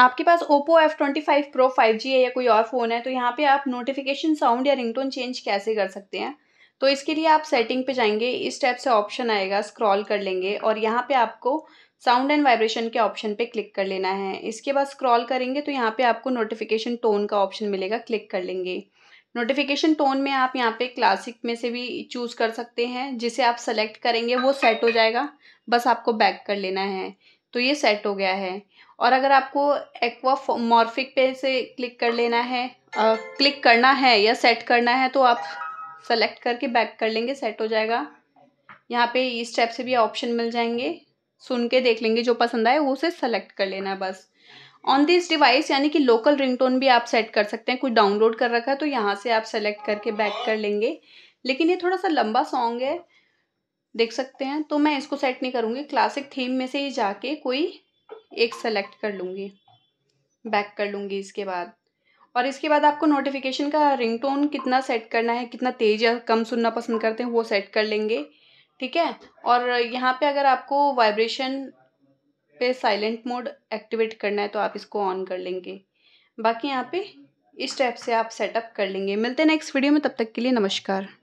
आपके पास Oppo F twenty five pro five G है या कोई और फ़ोन है तो यहाँ पे आप नोटिफिकेशन साउंड या रिंगटोन चेंज कैसे कर सकते हैं तो इसके लिए आप सेटिंग पे जाएंगे इस टाइप से ऑप्शन आएगा स्क्रॉल कर लेंगे और यहाँ पे आपको साउंड एंड वाइब्रेशन के ऑप्शन पे क्लिक कर लेना है इसके बाद स्क्रॉल करेंगे तो यहाँ पे आपको नोटिफिकेशन टोन का ऑप्शन मिलेगा क्लिक कर लेंगे नोटिफिकेशन टोन में आप यहाँ पे क्लासिक में से भी चूज़ कर सकते हैं जिसे आप सेलेक्ट करेंगे वो सेट हो जाएगा बस आपको बैक कर लेना है तो ये सेट हो गया है और अगर आपको एक्वा मॉर्फिक पे से क्लिक कर लेना है आ, क्लिक करना है या सेट करना है तो आप सेलेक्ट करके बैक कर लेंगे सेट हो जाएगा यहाँ पे इस टाइप से भी ऑप्शन मिल जाएंगे सुन के देख लेंगे जो पसंद आए वो उसे सेलेक्ट कर लेना है बस ऑन दिस डिवाइस यानी कि लोकल रिंगटोन भी आप सेट कर सकते हैं कोई डाउनलोड कर रखा है तो यहाँ से आप सेलेक्ट करके बैक कर लेंगे लेकिन ये थोड़ा सा लंबा सॉन्ग है देख सकते हैं तो मैं इसको सेट नहीं करूँगी क्लासिक थीम में से ही जाके कोई एक सेलेक्ट कर लूँगी बैक कर लूँगी इसके बाद और इसके बाद आपको नोटिफिकेशन का रिंगटोन कितना सेट करना है कितना तेज़ या कम सुनना पसंद करते हैं वो सेट कर लेंगे ठीक है और यहाँ पे अगर आपको वाइब्रेशन पे साइलेंट मोड एक्टिवेट करना है तो आप इसको ऑन कर लेंगे बाकी यहाँ पे इस टाइप से आप सेटअप कर लेंगे मिलते हैं नेक्स्ट वीडियो में तब तक के लिए नमस्कार